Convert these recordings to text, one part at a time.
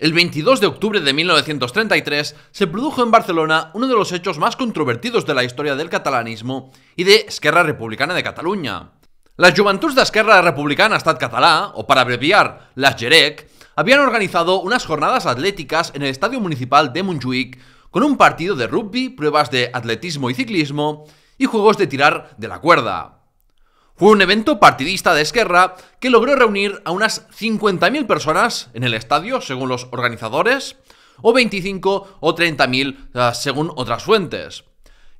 El 22 de octubre de 1933 se produjo en Barcelona uno de los hechos más controvertidos de la historia del catalanismo y de Esquerra Republicana de Cataluña. Las de Esquerra Republicana Estat Catalá, o para abreviar, las JEREC, habían organizado unas jornadas atléticas en el Estadio Municipal de Montjuic con un partido de rugby, pruebas de atletismo y ciclismo y juegos de tirar de la cuerda. Fue un evento partidista de Esquerra que logró reunir a unas 50.000 personas en el estadio, según los organizadores, o 25 o 30.000 ah, según otras fuentes.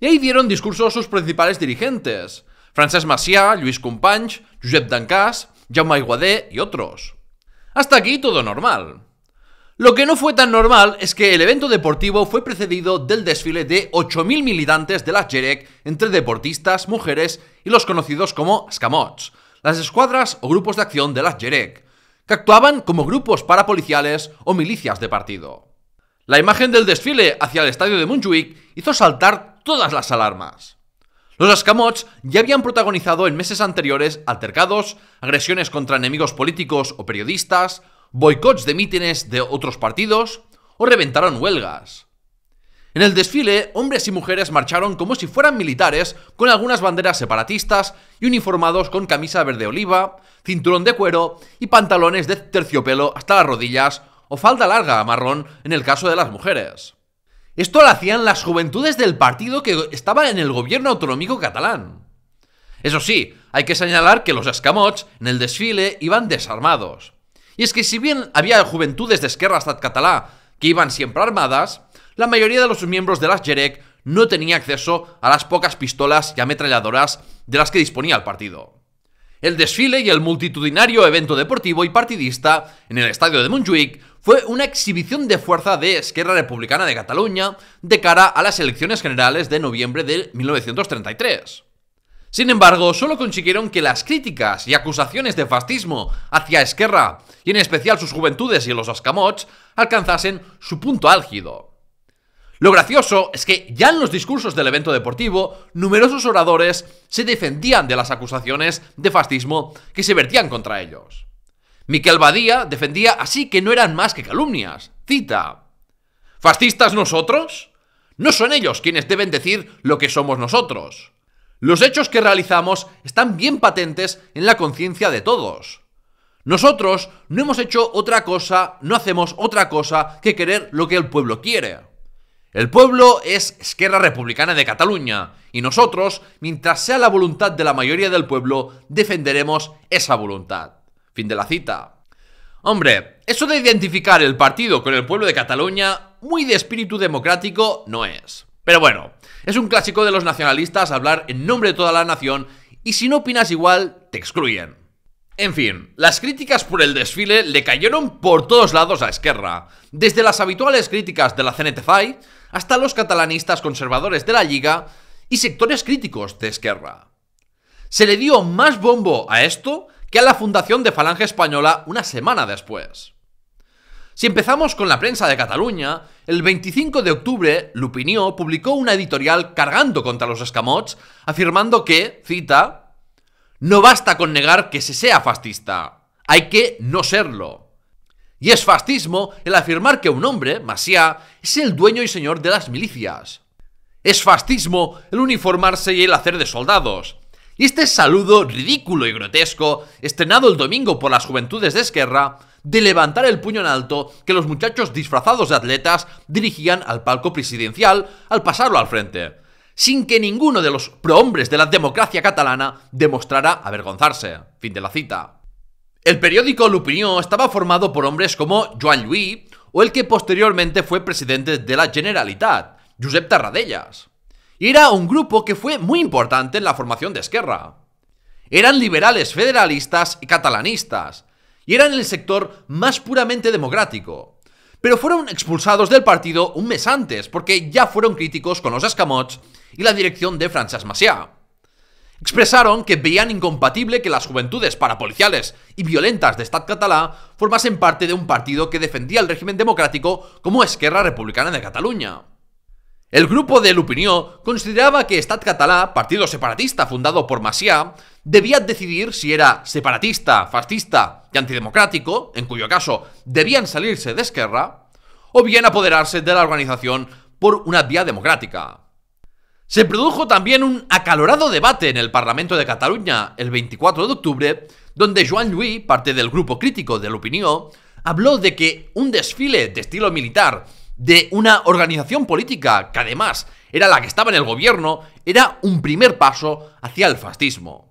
Y ahí dieron discursos sus principales dirigentes, Francesc Macià, Luis Companys, Josep Dancas, Jaume Aiguadé y otros. Hasta aquí todo normal. Lo que no fue tan normal es que el evento deportivo fue precedido del desfile de 8.000 militantes de la Jerec entre deportistas, mujeres y los conocidos como escamots, las escuadras o grupos de acción de la Jerec, que actuaban como grupos parapoliciales o milicias de partido. La imagen del desfile hacia el estadio de munjuik hizo saltar todas las alarmas. Los escamots ya habían protagonizado en meses anteriores altercados, agresiones contra enemigos políticos o periodistas, boicots de mítines de otros partidos o reventaron huelgas. En el desfile, hombres y mujeres marcharon como si fueran militares, con algunas banderas separatistas y uniformados con camisa verde oliva, cinturón de cuero y pantalones de terciopelo hasta las rodillas o falda larga marrón en el caso de las mujeres. Esto lo hacían las juventudes del partido que estaba en el gobierno autonómico catalán. Eso sí, hay que señalar que los escamots en el desfile iban desarmados. Y es que si bien había juventudes de Esquerra Estat catalá que iban siempre armadas, la mayoría de los miembros de las Jerec no tenía acceso a las pocas pistolas y ametralladoras de las que disponía el partido. El desfile y el multitudinario evento deportivo y partidista en el estadio de Montjuic fue una exhibición de fuerza de Esquerra Republicana de Cataluña de cara a las elecciones generales de noviembre de 1933. Sin embargo, solo consiguieron que las críticas y acusaciones de fascismo hacia Esquerra, y en especial sus juventudes y los Ascamots, alcanzasen su punto álgido. Lo gracioso es que ya en los discursos del evento deportivo, numerosos oradores se defendían de las acusaciones de fascismo que se vertían contra ellos. Miquel Badía defendía así que no eran más que calumnias. Cita. ¿Fascistas nosotros? No son ellos quienes deben decir lo que somos nosotros. Los hechos que realizamos están bien patentes en la conciencia de todos. Nosotros no hemos hecho otra cosa, no hacemos otra cosa que querer lo que el pueblo quiere. El pueblo es Esquerra Republicana de Cataluña y nosotros, mientras sea la voluntad de la mayoría del pueblo, defenderemos esa voluntad. Fin de la cita. Hombre, eso de identificar el partido con el pueblo de Cataluña muy de espíritu democrático no es. Pero bueno, es un clásico de los nacionalistas hablar en nombre de toda la nación y si no opinas igual, te excluyen. En fin, las críticas por el desfile le cayeron por todos lados a Esquerra, desde las habituales críticas de la CNTFI hasta los catalanistas conservadores de la Liga y sectores críticos de Esquerra. Se le dio más bombo a esto que a la fundación de Falange Española una semana después. Si empezamos con la prensa de Cataluña, el 25 de octubre Lupinió publicó una editorial cargando contra los escamots, afirmando que, cita, no basta con negar que se sea fascista, hay que no serlo. Y es fascismo el afirmar que un hombre, masía, es el dueño y señor de las milicias. Es fascismo el uniformarse y el hacer de soldados. Y este saludo ridículo y grotesco, estrenado el domingo por las juventudes de Esquerra, de levantar el puño en alto que los muchachos disfrazados de atletas dirigían al palco presidencial al pasarlo al frente, sin que ninguno de los prohombres de la democracia catalana demostrara avergonzarse. Fin de la cita. El periódico L'Opinió estaba formado por hombres como Joan Lluís o el que posteriormente fue presidente de la Generalitat, Josep Tarradellas y era un grupo que fue muy importante en la formación de Esquerra. Eran liberales federalistas y catalanistas, y eran el sector más puramente democrático. Pero fueron expulsados del partido un mes antes, porque ya fueron críticos con los escamots y la dirección de Francesc Macià. Expresaron que veían incompatible que las juventudes parapoliciales y violentas de Estat Català formasen parte de un partido que defendía el régimen democrático como Esquerra Republicana de Cataluña. El grupo de L'Opinió consideraba que Estat Català, partido separatista fundado por Masia, debía decidir si era separatista, fascista y antidemocrático, en cuyo caso debían salirse de Esquerra, o bien apoderarse de la organización por una vía democrática. Se produjo también un acalorado debate en el Parlamento de Cataluña el 24 de octubre, donde Joan Lluís, parte del grupo crítico de L'Opinió, habló de que un desfile de estilo militar de una organización política que además era la que estaba en el gobierno, era un primer paso hacia el fascismo.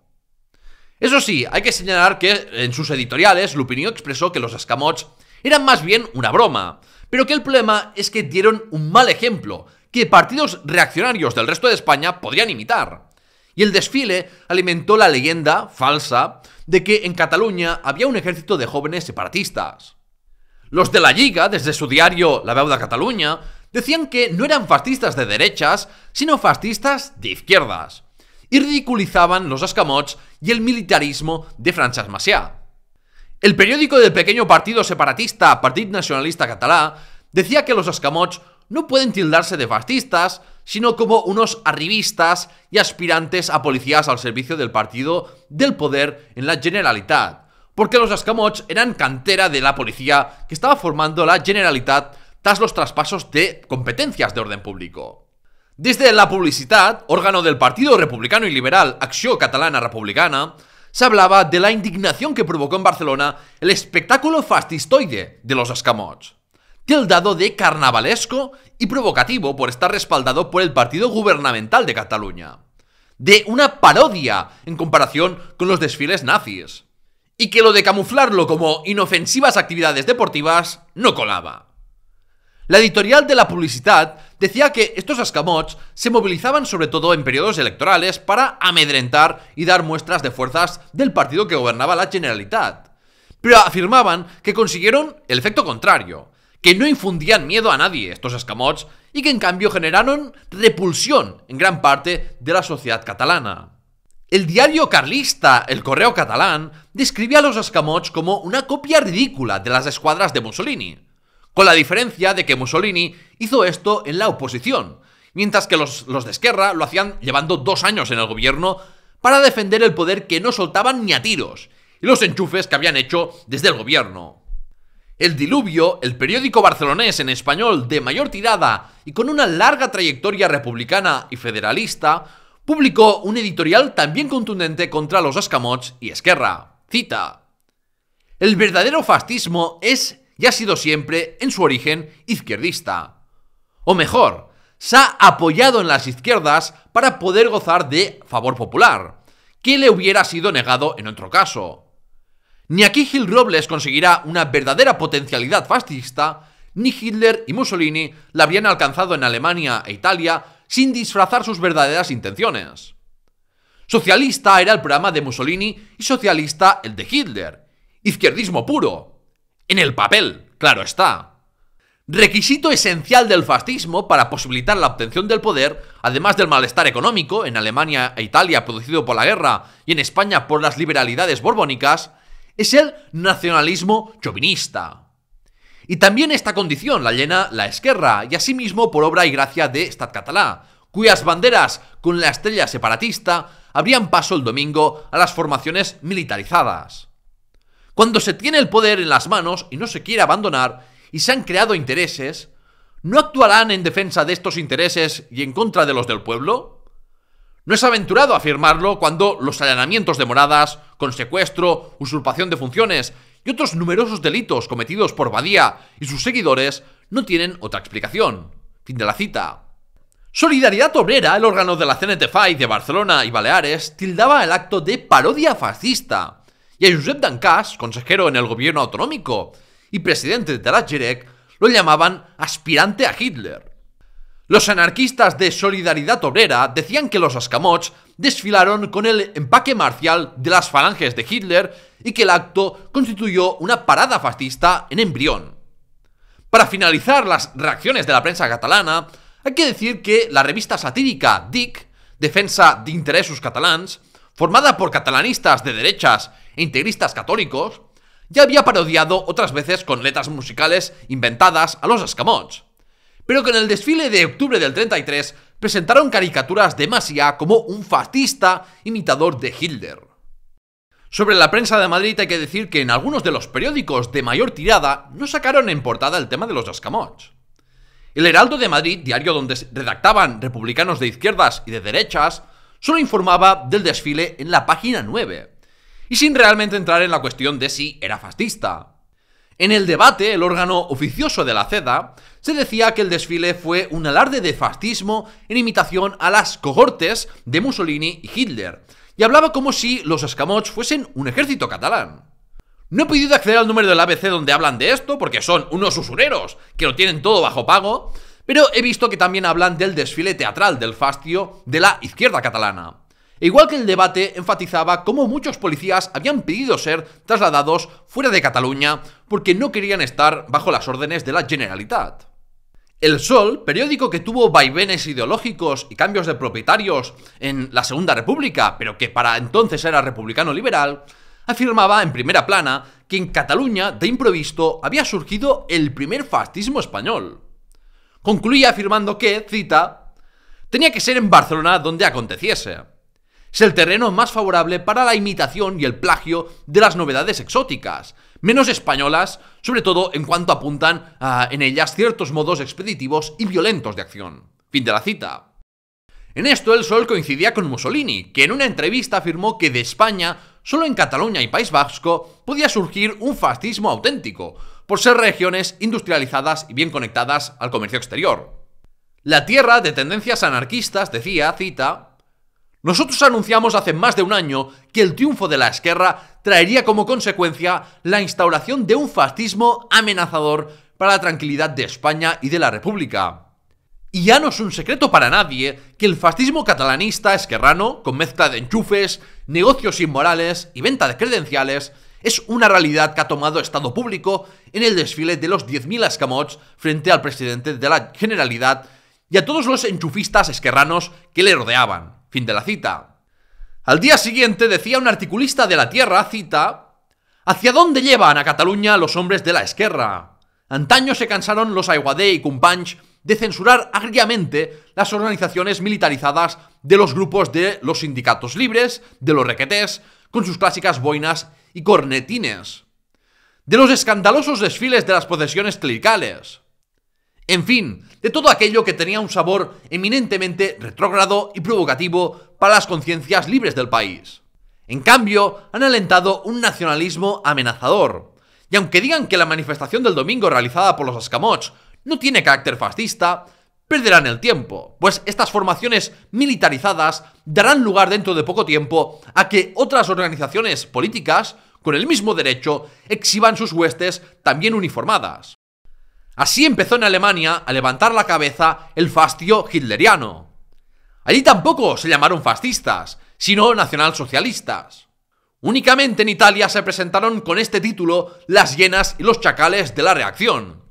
Eso sí, hay que señalar que en sus editoriales Lupinio expresó que los escamots eran más bien una broma, pero que el problema es que dieron un mal ejemplo que partidos reaccionarios del resto de España podrían imitar. Y el desfile alimentó la leyenda falsa de que en Cataluña había un ejército de jóvenes separatistas. Los de la Liga, desde su diario La deuda Cataluña, decían que no eran fascistas de derechas, sino fascistas de izquierdas, y ridiculizaban los escamots y el militarismo de Francesc Macià. El periódico del pequeño partido separatista Partit Nacionalista Català decía que los escamots no pueden tildarse de fascistas, sino como unos arribistas y aspirantes a policías al servicio del partido del poder en la Generalitat, porque los escamots eran cantera de la policía que estaba formando la Generalitat tras los traspasos de competencias de orden público. Desde la publicidad, órgano del Partido Republicano y Liberal Acció Catalana Republicana, se hablaba de la indignación que provocó en Barcelona el espectáculo fascistoide de los escamots, tildado de carnavalesco y provocativo por estar respaldado por el Partido Gubernamental de Cataluña, de una parodia en comparación con los desfiles nazis y que lo de camuflarlo como inofensivas actividades deportivas no colaba. La editorial de la publicidad decía que estos escamots se movilizaban sobre todo en periodos electorales para amedrentar y dar muestras de fuerzas del partido que gobernaba la Generalitat. Pero afirmaban que consiguieron el efecto contrario, que no infundían miedo a nadie estos escamots y que en cambio generaron repulsión en gran parte de la sociedad catalana. El diario carlista El Correo Catalán describía a los escamots como una copia ridícula de las escuadras de Mussolini, con la diferencia de que Mussolini hizo esto en la oposición, mientras que los, los de izquierda lo hacían llevando dos años en el gobierno para defender el poder que no soltaban ni a tiros, y los enchufes que habían hecho desde el gobierno. El Diluvio, el periódico barcelonés en español de mayor tirada y con una larga trayectoria republicana y federalista, publicó un editorial también contundente contra los escamots y Esquerra. Cita. El verdadero fascismo es y ha sido siempre, en su origen, izquierdista. O mejor, se ha apoyado en las izquierdas para poder gozar de favor popular, que le hubiera sido negado en otro caso. Ni aquí Gil Robles conseguirá una verdadera potencialidad fascista, ni Hitler y Mussolini la habían alcanzado en Alemania e Italia sin disfrazar sus verdaderas intenciones. Socialista era el programa de Mussolini y socialista el de Hitler. Izquierdismo puro. En el papel, claro está. Requisito esencial del fascismo para posibilitar la obtención del poder, además del malestar económico en Alemania e Italia producido por la guerra y en España por las liberalidades borbónicas, es el nacionalismo chauvinista. Y también esta condición la llena la Esquerra, y asimismo por obra y gracia de Estat Catalá, cuyas banderas, con la estrella separatista, abrían paso el domingo a las formaciones militarizadas. Cuando se tiene el poder en las manos y no se quiere abandonar, y se han creado intereses, ¿no actuarán en defensa de estos intereses y en contra de los del pueblo? No es aventurado afirmarlo cuando los allanamientos de moradas, con secuestro, usurpación de funciones y otros numerosos delitos cometidos por Badía y sus seguidores no tienen otra explicación. Fin de la cita. Solidaridad Obrera, el órgano de la cnt fai de Barcelona y Baleares, tildaba el acto de parodia fascista. Y a Josep Dancas, consejero en el gobierno autonómico y presidente de JREC, lo llamaban aspirante a Hitler. Los anarquistas de Solidaridad Obrera decían que los escamots desfilaron con el empaque marcial de las falanges de Hitler y que el acto constituyó una parada fascista en embrión. Para finalizar las reacciones de la prensa catalana, hay que decir que la revista satírica Dick, Defensa de Interesos Catalans, formada por catalanistas de derechas e integristas católicos, ya había parodiado otras veces con letras musicales inventadas a los escamots pero que en el desfile de octubre del 33 presentaron caricaturas de Masia como un fascista imitador de Hitler. Sobre la prensa de Madrid hay que decir que en algunos de los periódicos de mayor tirada no sacaron en portada el tema de los escamots. El Heraldo de Madrid, diario donde redactaban republicanos de izquierdas y de derechas, solo informaba del desfile en la página 9, y sin realmente entrar en la cuestión de si era fascista. En el debate, el órgano oficioso de la CEDA, se decía que el desfile fue un alarde de fascismo en imitación a las cohortes de Mussolini y Hitler, y hablaba como si los escamots fuesen un ejército catalán. No he podido acceder al número del ABC donde hablan de esto, porque son unos usureros, que lo tienen todo bajo pago, pero he visto que también hablan del desfile teatral del fastio de la izquierda catalana. Igual que el debate enfatizaba cómo muchos policías habían pedido ser trasladados fuera de Cataluña porque no querían estar bajo las órdenes de la Generalitat. El Sol, periódico que tuvo vaivenes ideológicos y cambios de propietarios en la Segunda República, pero que para entonces era republicano liberal, afirmaba en primera plana que en Cataluña, de improviso, había surgido el primer fascismo español. Concluía afirmando que, cita, tenía que ser en Barcelona donde aconteciese. Es el terreno más favorable para la imitación y el plagio de las novedades exóticas, menos españolas, sobre todo en cuanto apuntan a, en ellas ciertos modos expeditivos y violentos de acción. Fin de la cita. En esto el Sol coincidía con Mussolini, que en una entrevista afirmó que de España, solo en Cataluña y País Vasco, podía surgir un fascismo auténtico, por ser regiones industrializadas y bien conectadas al comercio exterior. La tierra de tendencias anarquistas, decía, cita, nosotros anunciamos hace más de un año que el triunfo de la Esquerra traería como consecuencia la instauración de un fascismo amenazador para la tranquilidad de España y de la República. Y ya no es un secreto para nadie que el fascismo catalanista esquerrano, con mezcla de enchufes, negocios inmorales y venta de credenciales, es una realidad que ha tomado Estado Público en el desfile de los 10.000 escamots frente al presidente de la Generalidad y a todos los enchufistas esquerranos que le rodeaban. Fin de la cita. Al día siguiente decía un articulista de La Tierra, cita, ¿Hacia dónde llevan a Cataluña los hombres de la esquerra? Antaño se cansaron los Aiguadé y Cumpanch de censurar agriamente las organizaciones militarizadas de los grupos de los sindicatos libres, de los requetés, con sus clásicas boinas y cornetines, de los escandalosos desfiles de las procesiones clericales, en fin, de todo aquello que tenía un sabor eminentemente retrógrado y provocativo para las conciencias libres del país. En cambio, han alentado un nacionalismo amenazador. Y aunque digan que la manifestación del domingo realizada por los escamots no tiene carácter fascista, perderán el tiempo, pues estas formaciones militarizadas darán lugar dentro de poco tiempo a que otras organizaciones políticas, con el mismo derecho, exhiban sus huestes también uniformadas. Así empezó en Alemania a levantar la cabeza el fascio hitleriano. Allí tampoco se llamaron fascistas, sino nacionalsocialistas. Únicamente en Italia se presentaron con este título las llenas y los chacales de la reacción.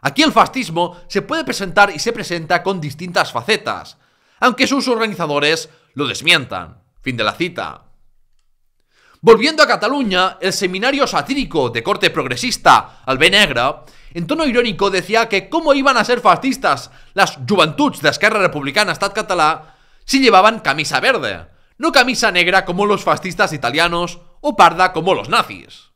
Aquí el fascismo se puede presentar y se presenta con distintas facetas, aunque sus organizadores lo desmientan. Fin de la cita. Volviendo a Cataluña, el seminario satírico de corte progresista negra, en tono irónico decía que cómo iban a ser fascistas las juventudes de Esquerra Republicana Estat Català si llevaban camisa verde, no camisa negra como los fascistas italianos o parda como los nazis.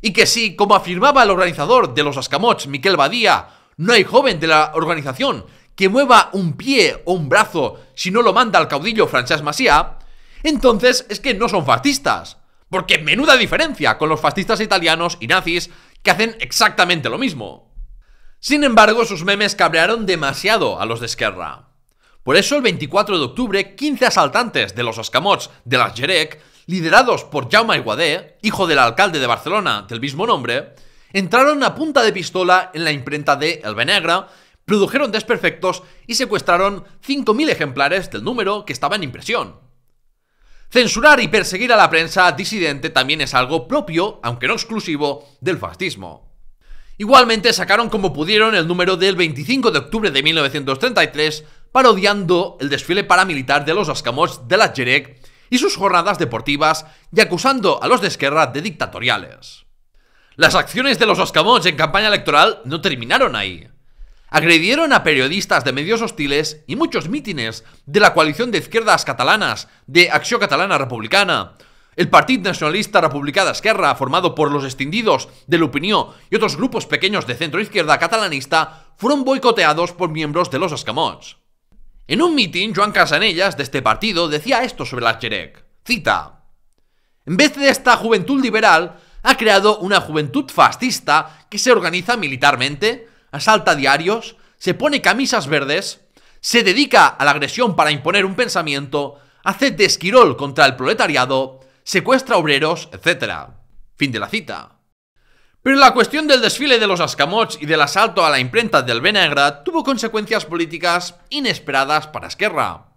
Y que si, como afirmaba el organizador de los Escamots, Miquel Badía, no hay joven de la organización que mueva un pie o un brazo si no lo manda el caudillo Francesc Masía entonces es que no son fascistas. Porque menuda diferencia con los fascistas italianos y nazis que hacen exactamente lo mismo. Sin embargo, sus memes cabrearon demasiado a los de Esquerra. Por eso el 24 de octubre, 15 asaltantes de los escamots de las Jerec, liderados por Jaume Aiguadé, hijo del alcalde de Barcelona del mismo nombre, entraron a punta de pistola en la imprenta de El Benegra, produjeron desperfectos y secuestraron 5.000 ejemplares del número que estaba en impresión. Censurar y perseguir a la prensa disidente también es algo propio, aunque no exclusivo, del fascismo. Igualmente sacaron como pudieron el número del 25 de octubre de 1933, parodiando el desfile paramilitar de los Oscamos de la Jerec y sus jornadas deportivas y acusando a los de Esquerra de dictatoriales. Las acciones de los Oscamos en campaña electoral no terminaron ahí agredieron a periodistas de medios hostiles y muchos mítines de la coalición de izquierdas catalanas de Acción Catalana Republicana. El Partido Nacionalista Republicana Esquerra, formado por los extendidos de opinión y otros grupos pequeños de centro-izquierda catalanista, fueron boicoteados por miembros de los escamots. En un mitin, Joan Casanellas, de este partido, decía esto sobre la Xerec. Cita. En vez de esta juventud liberal, ha creado una juventud fascista que se organiza militarmente, asalta diarios, se pone camisas verdes, se dedica a la agresión para imponer un pensamiento, hace desquirol contra el proletariado, secuestra obreros, etc. Fin de la cita. Pero la cuestión del desfile de los Ascamots y del asalto a la imprenta del Benegra tuvo consecuencias políticas inesperadas para Esquerra.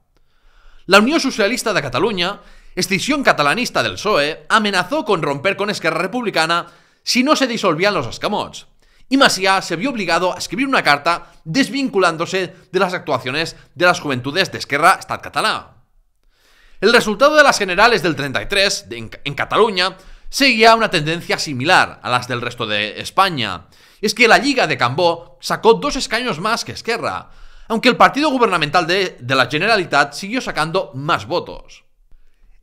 La Unión Socialista de Cataluña, escisión catalanista del PSOE, amenazó con romper con Esquerra Republicana si no se disolvían los Ascamots y Masía se vio obligado a escribir una carta desvinculándose de las actuaciones de las juventudes de Esquerra Estat catalá El resultado de las generales del 33 en, Cataluña seguía una tendencia similar a las del resto de España. Es que la Liga de Cambó sacó dos escaños más que Esquerra, aunque el partido gubernamental de la Generalitat siguió sacando más votos.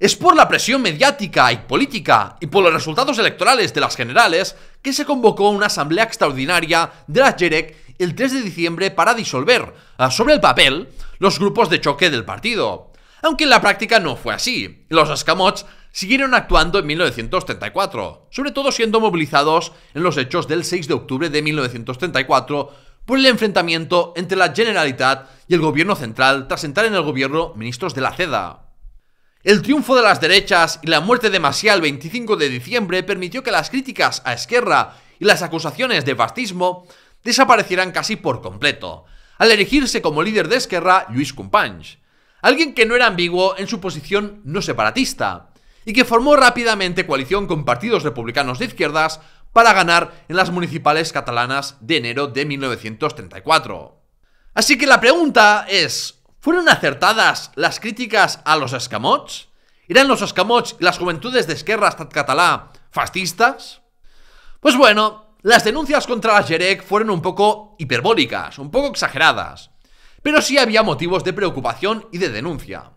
Es por la presión mediática y política y por los resultados electorales de las generales que se convocó una asamblea extraordinaria de la JEREC el 3 de diciembre para disolver, ah, sobre el papel, los grupos de choque del partido. Aunque en la práctica no fue así. Los escamots siguieron actuando en 1934, sobre todo siendo movilizados en los hechos del 6 de octubre de 1934 por el enfrentamiento entre la Generalitat y el gobierno central tras entrar en el gobierno ministros de la CEDA. El triunfo de las derechas y la muerte de el 25 de diciembre permitió que las críticas a Esquerra y las acusaciones de fascismo desaparecieran casi por completo, al elegirse como líder de Esquerra Luis Companys, alguien que no era ambiguo en su posición no separatista, y que formó rápidamente coalición con partidos republicanos de izquierdas para ganar en las municipales catalanas de enero de 1934. Así que la pregunta es, ¿Fueron acertadas las críticas a los escamots? ¿Eran los escamots y las juventudes de Esquerra hasta catalá fascistas? Pues bueno, las denuncias contra las Jerec fueron un poco hiperbólicas, un poco exageradas, pero sí había motivos de preocupación y de denuncia.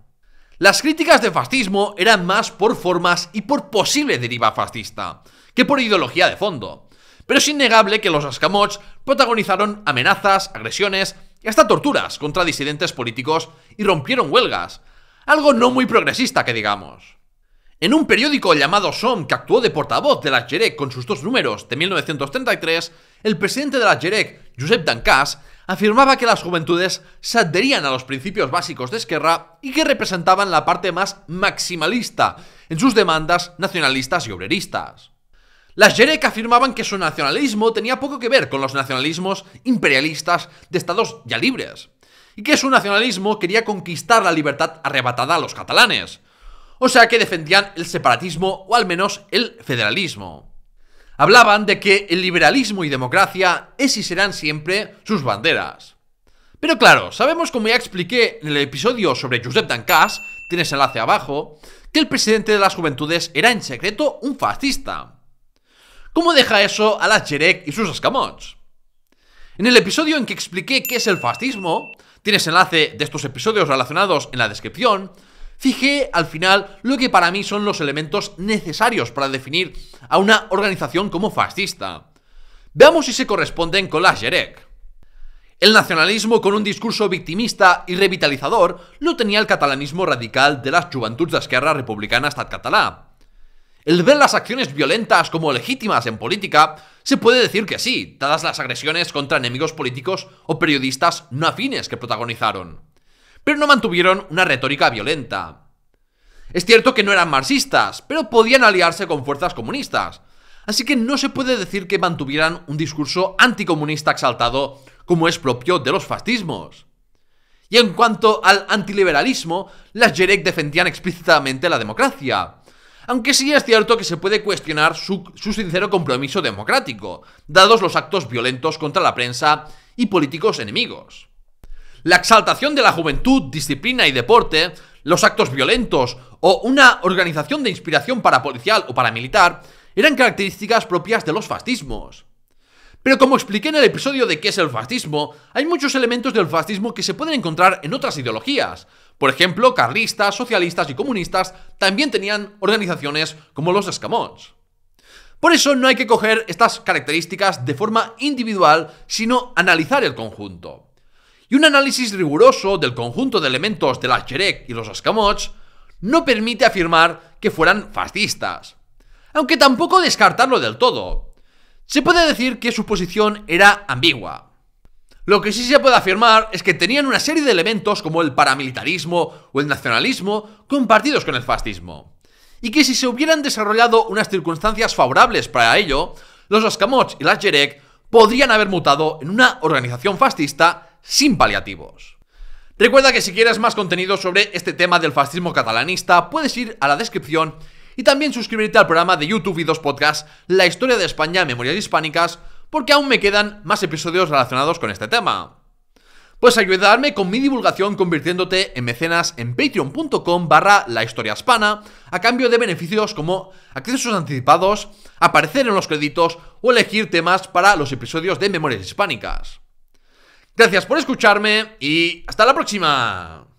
Las críticas de fascismo eran más por formas y por posible deriva fascista, que por ideología de fondo. Pero es innegable que los escamots protagonizaron amenazas, agresiones y hasta torturas contra disidentes políticos y rompieron huelgas, algo no muy progresista que digamos. En un periódico llamado SOM que actuó de portavoz de la Jerec con sus dos números de 1933, el presidente de la Jerec, Josep Dancas, afirmaba que las juventudes se adherían a los principios básicos de Esquerra y que representaban la parte más maximalista en sus demandas nacionalistas y obreristas. Las Jerek afirmaban que su nacionalismo tenía poco que ver con los nacionalismos imperialistas de estados ya libres, y que su nacionalismo quería conquistar la libertad arrebatada a los catalanes, o sea que defendían el separatismo o al menos el federalismo. Hablaban de que el liberalismo y democracia es y serán siempre sus banderas. Pero claro, sabemos como ya expliqué en el episodio sobre Josep Dancas, tienes enlace abajo, que el presidente de las juventudes era en secreto un fascista. ¿Cómo deja eso a la jerek y sus escamots? En el episodio en que expliqué qué es el fascismo, tienes enlace de estos episodios relacionados en la descripción, fijé al final lo que para mí son los elementos necesarios para definir a una organización como fascista. Veamos si se corresponden con la Jerek. El nacionalismo con un discurso victimista y revitalizador lo tenía el catalanismo radical de las juventudes de esquerra republicana estat català, el ver las acciones violentas como legítimas en política, se puede decir que sí, dadas las agresiones contra enemigos políticos o periodistas no afines que protagonizaron. Pero no mantuvieron una retórica violenta. Es cierto que no eran marxistas, pero podían aliarse con fuerzas comunistas. Así que no se puede decir que mantuvieran un discurso anticomunista exaltado como es propio de los fascismos. Y en cuanto al antiliberalismo, las Jerek defendían explícitamente la democracia, aunque sí es cierto que se puede cuestionar su, sincero compromiso democrático, dados los actos violentos contra la prensa y políticos enemigos. La exaltación de la juventud, disciplina y deporte, los actos violentos o una organización de inspiración policial o paramilitar eran características propias de los fascismos. Pero como expliqué en el episodio de qué es el fascismo, hay muchos elementos del fascismo que se pueden encontrar en otras ideologías, por ejemplo, carlistas, socialistas y comunistas también tenían organizaciones como los escamots. Por eso no hay que coger estas características de forma individual, sino analizar el conjunto. Y un análisis riguroso del conjunto de elementos de la Cherek y los escamots no permite afirmar que fueran fascistas. Aunque tampoco descartarlo del todo. Se puede decir que su posición era ambigua, lo que sí se puede afirmar es que tenían una serie de elementos como el paramilitarismo o el nacionalismo compartidos con el fascismo. Y que si se hubieran desarrollado unas circunstancias favorables para ello, los Escamots y las Jerek podrían haber mutado en una organización fascista sin paliativos. Recuerda que si quieres más contenido sobre este tema del fascismo catalanista, puedes ir a la descripción y también suscribirte al programa de YouTube y dos podcasts La historia de España, Memorias Hispánicas, porque aún me quedan más episodios relacionados con este tema. Puedes ayudarme con mi divulgación convirtiéndote en mecenas en patreon.com barra la historia hispana, a cambio de beneficios como accesos anticipados, aparecer en los créditos o elegir temas para los episodios de Memorias Hispánicas. Gracias por escucharme y hasta la próxima.